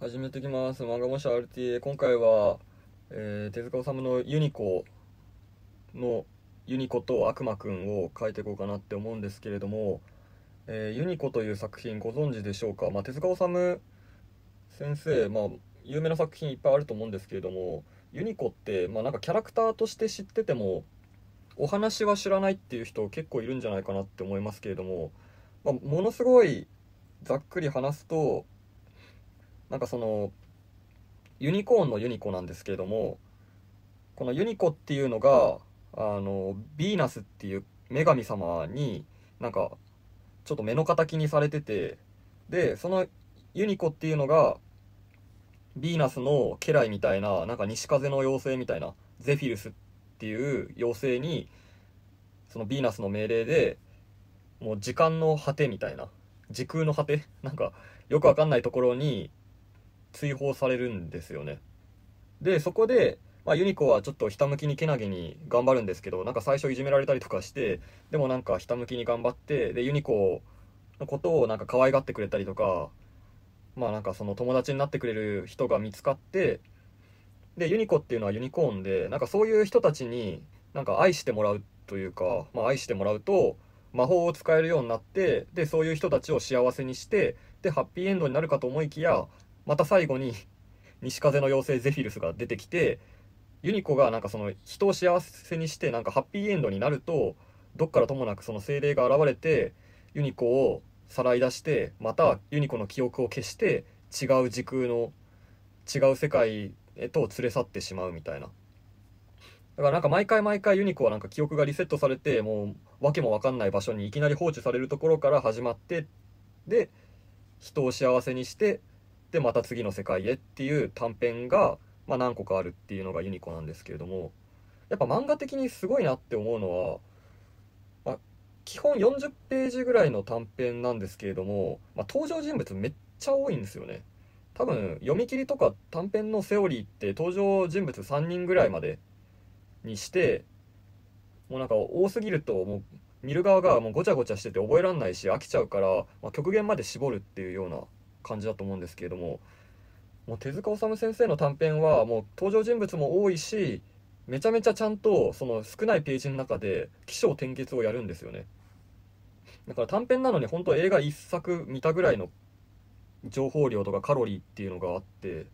始めてきます漫画模写 RTA 今回は、えー、手塚治虫のユニコのユニコと悪魔くんを描いていこうかなって思うんですけれども、えー、ユニコという作品ご存知でしょうか、まあ、手塚治虫先生、まあ、有名な作品いっぱいあると思うんですけれどもユニコって、まあ、なんかキャラクターとして知っててもお話は知らないっていう人結構いるんじゃないかなって思いますけれども、まあ、ものすごいざっくり話すとなんかそのユニコーンのユニコなんですけれどもこのユニコっていうのがあのヴィーナスっていう女神様になんかちょっと目の敵にされててでそのユニコっていうのがヴィーナスの家来みたいななんか西風の妖精みたいなゼフィルスっていう妖精にそのヴィーナスの命令でもう時間の果てみたいな時空の果て なんかよくわかんないところに追放されるんですよね。で、そこで、まあ、ユニコはちょっとひたむきにけなげに頑張るんですけど、なんか最初いじめられたりとかして、でもなんかひたむきに頑張って、で、ユニコのことをなんか可愛がってくれたりとか、まあなんかその友達になってくれる人が見つかって、で、ユニコっていうのはユニコーンで、なんかそういう人たちになんか愛してもらうというか、まあ愛してもらうと、魔法を使えるようになって、で、そういう人たちを幸せにして、で、ハッピーエンドになるかと思いきや、また最後に西風の妖精ゼフィルスが出てきてユニコがなんかその人を幸せにしてなんかハッピーエンドになるとどっからともなくその精霊が現れてユニコをさらい出してまたユニコの記憶を消して違う時空の違う世界へと連れ去ってしまうみたいなだからなんか毎回毎回ユニコはなんか記憶がリセットされてもう訳も分かんない場所にいきなり放置されるところから始まってで人を幸せにしてってまた次の世界へっていう短編が、まあ、何個かあるっていうのがユニコなんですけれどもやっぱ漫画的にすごいなって思うのは、まあ、基本40ページぐらいの短編なんですけれども、まあ、登場人物めっちゃ多いんですよね多分読み切りとか短編のセオリーって登場人物3人ぐらいまでにしてもうなんか多すぎるともう見る側がもうごちゃごちゃしてて覚えらんないし飽きちゃうから、まあ、極限まで絞るっていうような感じだと思うんですけれどももう手塚治虫先生の短編はもう登場人物も多いしめちゃめちゃちゃんとその少ないページの中で起承転結をやるんですよねだから短編なのに本当映画1作見たぐらいの情報量とかカロリーっていうのがあって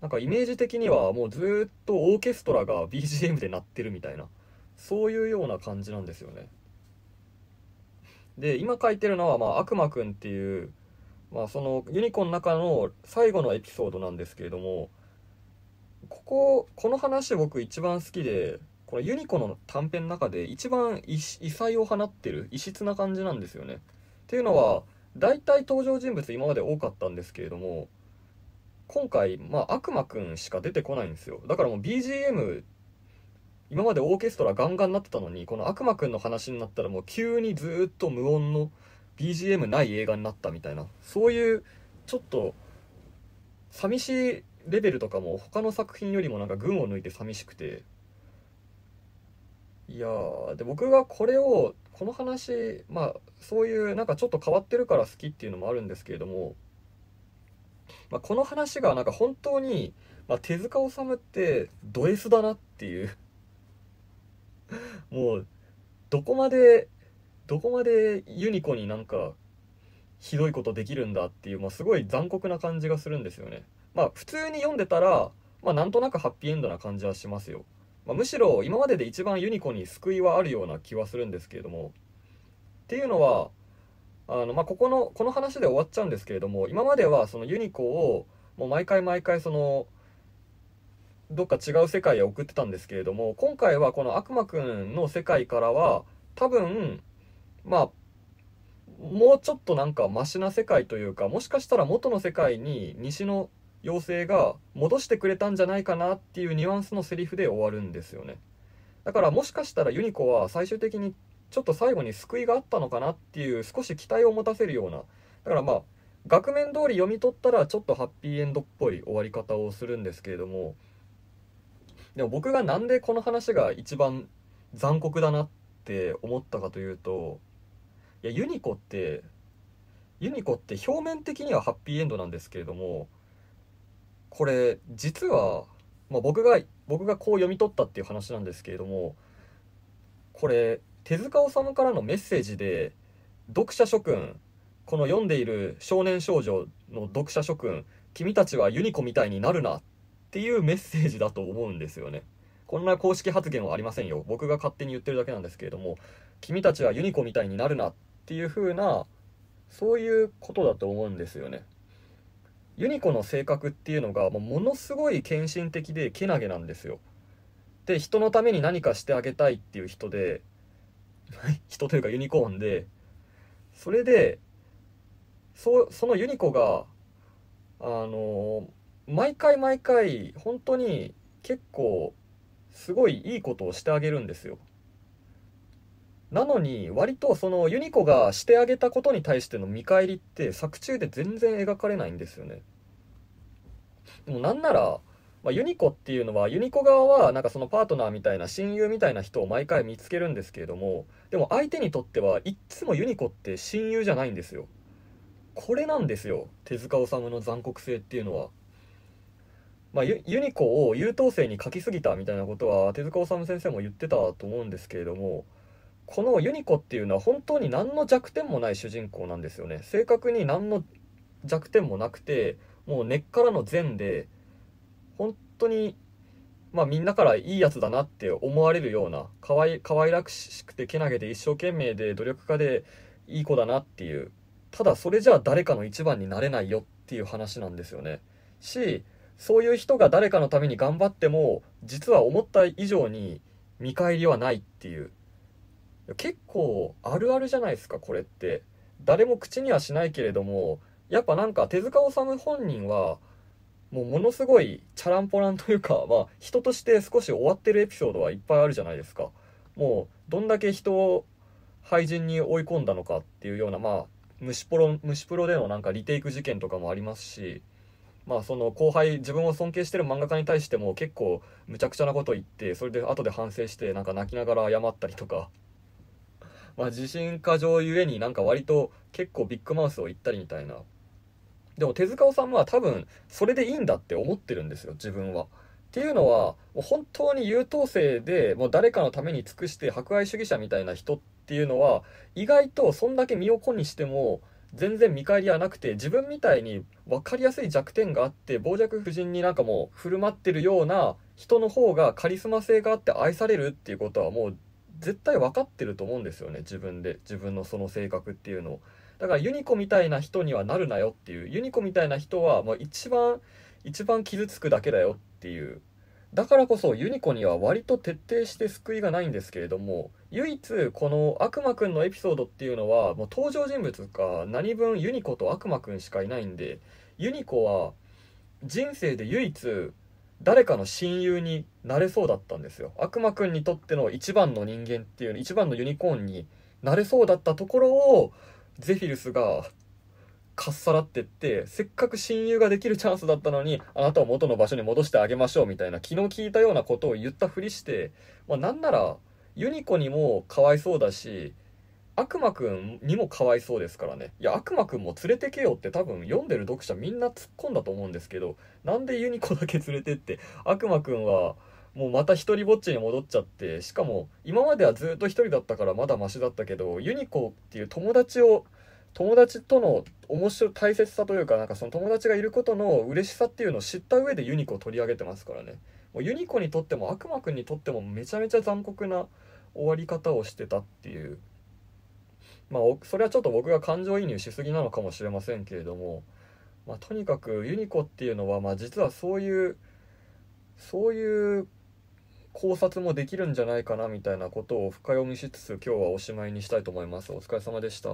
なんかイメージ的にはもうずっとオーケストラが BGM で鳴ってるみたいなそういうような感じなんですよねで今書いてるのは、まあ、悪魔くんっていう、まあ、そのユニコーンの中の最後のエピソードなんですけれどもこここの話僕一番好きでこのユニコの短編の中で一番異彩を放ってる異質な感じなんですよね。っていうのは大体登場人物今まで多かったんですけれども今回、まあ、悪魔くんしか出てこないんですよだからもう BGM 今までオーケストラガンガンなってたのにこの悪魔くんの話になったらもう急にずっと無音の BGM ない映画になったみたいなそういうちょっと寂しいレベルとかも他の作品よりもなんか群を抜いて寂しくていやで僕がこれをこの話まあそういうなんかちょっと変わってるから好きっていうのもあるんですけれども、まあ、この話がなんか本当に、まあ、手塚治虫ってド S だなっていうもうどこまでどこまでユニコになんかひどいことできるんだっていう、まあ、すごい残酷な感じがするんですよね。まあ、普通に読んでたら、まあ、なんとなくハッピーエンドな感じはしますよ。まあ、むしろ今までで一番ユニコに救いはあるような気はするんですけれども。っていうのはあの、まあ、ここのこの話で終わっちゃうんですけれども今まではそのユニコをもう毎回毎回そのどっか違う世界へ送ってたんですけれども今回はこの悪魔くんの世界からは多分まあもうちょっとなんかマシな世界というかもしかしたら元の世界に西の妖精が戻してくれたんじゃないかなっていうニュアンスのセリフで終わるんですよねだからもしかしたらユニコは最終的にちょっと最後に救いがあったのかなっていう少し期待を持たせるようなだからまあ額面通り読み取ったらちょっとハッピーエンドっぽい終わり方をするんですけれどもでも僕がなんでこの話が一番残酷だなって思ったかというといやユニコってユニコって表面的にはハッピーエンドなんですけれどもこれ実は、まあ、僕が僕がこう読み取ったっていう話なんですけれどもこれ手塚治虫からのメッセージで読者諸君この読んでいる少年少女の読者諸君君たちはユニコみたいになるなっっていうメッセージだと思うんですよね。こんな公式発言はありませんよ。僕が勝手に言ってるだけなんですけれども、君たちはユニコみたいになるなっていう風な、そういうことだと思うんですよね。ユニコの性格っていうのが、ものすごい献身的でけなげなんですよ。で、人のために何かしてあげたいっていう人で、人というかユニコーンで、それで、そそのユニコが、あの毎回毎回本当に結構すごいいいことをしてあげるんですよなのに割とそのユニコがしてあげたことに対しての見返りって作中で全然描かれないんですよねでもなんなら、まあ、ユニコっていうのはユニコ側はなんかそのパートナーみたいな親友みたいな人を毎回見つけるんですけれどもでも相手にとってはいっつもユニコって親友じゃないんですよこれなんですよ手塚治虫の残酷性っていうのはまあ、ユニコを優等生に書きすぎたみたいなことは手塚治虫先生も言ってたと思うんですけれどもこのユニコっていうのは本当に何の弱点もない主人公なんですよね正確に何の弱点もなくてもう根っからの善で本当にまあみんなからいいやつだなって思われるような可愛可愛らしくてけなげで一生懸命で努力家でいい子だなっていうただそれじゃあ誰かの一番になれないよっていう話なんですよねしそういう人が誰かのために頑張っても実は思った以上に見返りはないっていう結構あるあるじゃないですかこれって誰も口にはしないけれどもやっぱなんか手塚治虫本人はもうものすごいチャランポランというか、まあ、人として少し終わってるエピソードはいっぱいあるじゃないですかもうどんだけ人を廃人に追い込んだのかっていうようなまあ虫プロ虫プロでのなんかリテイク事件とかもありますしまあ、その後輩自分を尊敬してる漫画家に対しても結構むちゃくちゃなこと言ってそれで後で反省してなんか泣きながら謝ったりとか、まあ、自信過剰ゆえになんか割と結構ビッグマウスを言ったりみたいなでも手塚さんは多分それでいいんだって思ってるんですよ自分は。っていうのはもう本当に優等生でもう誰かのために尽くして博愛主義者みたいな人っていうのは意外とそんだけ身を粉にしても全然見返りはなくて自分みたいに分かりやすい弱点があって傍若夫人になんかもう振る舞ってるような人の方がカリスマ性があって愛されるっていうことはもう絶対分かってると思うんですよね自分で自分のその性格っていうのをだからユニコみたいな人にはなるなよっていうユニコみたいな人はもう一番一番傷つくだけだよっていうだからこそユニコには割と徹底して救いがないんですけれども唯一この悪魔くんのエピソードっていうのはもう登場人物か何分ユニコと悪魔くんしかいないんでユニコは人生で唯一誰かの親友になれそうだったんですよ悪魔くんにとっての一番の人間っていう一番のユニコーンになれそうだったところをゼフィルスがかっさらってって、せっかく親友ができるチャンスだったのに、あなたを元の場所に戻してあげましょうみたいな、昨日聞いたようなことを言ったふりして、まあ、なんなら、ユニコにもかわいそうだし、悪魔くんにもかわいそうですからね。いや、悪魔くんも連れてけよって多分読んでる読者みんな突っ込んだと思うんですけど、なんでユニコだけ連れてって、悪魔くんは、もうまた一人ぼっちに戻っちゃってしかも今まではずっと一人だったからまだマシだったけどユニコっていう友達を友達との面白大切さというかなんかその友達がいることの嬉しさっていうのを知った上でユニコを取り上げてますからねもうユニコにとっても悪魔くんにとってもめちゃめちゃ残酷な終わり方をしてたっていうまあそれはちょっと僕が感情移入しすぎなのかもしれませんけれども、まあ、とにかくユニコっていうのは、まあ、実はそういうそういう考察もできるんじゃないかなみたいなことを深読みしつつ今日はおしまいにしたいと思います。お疲れ様でした。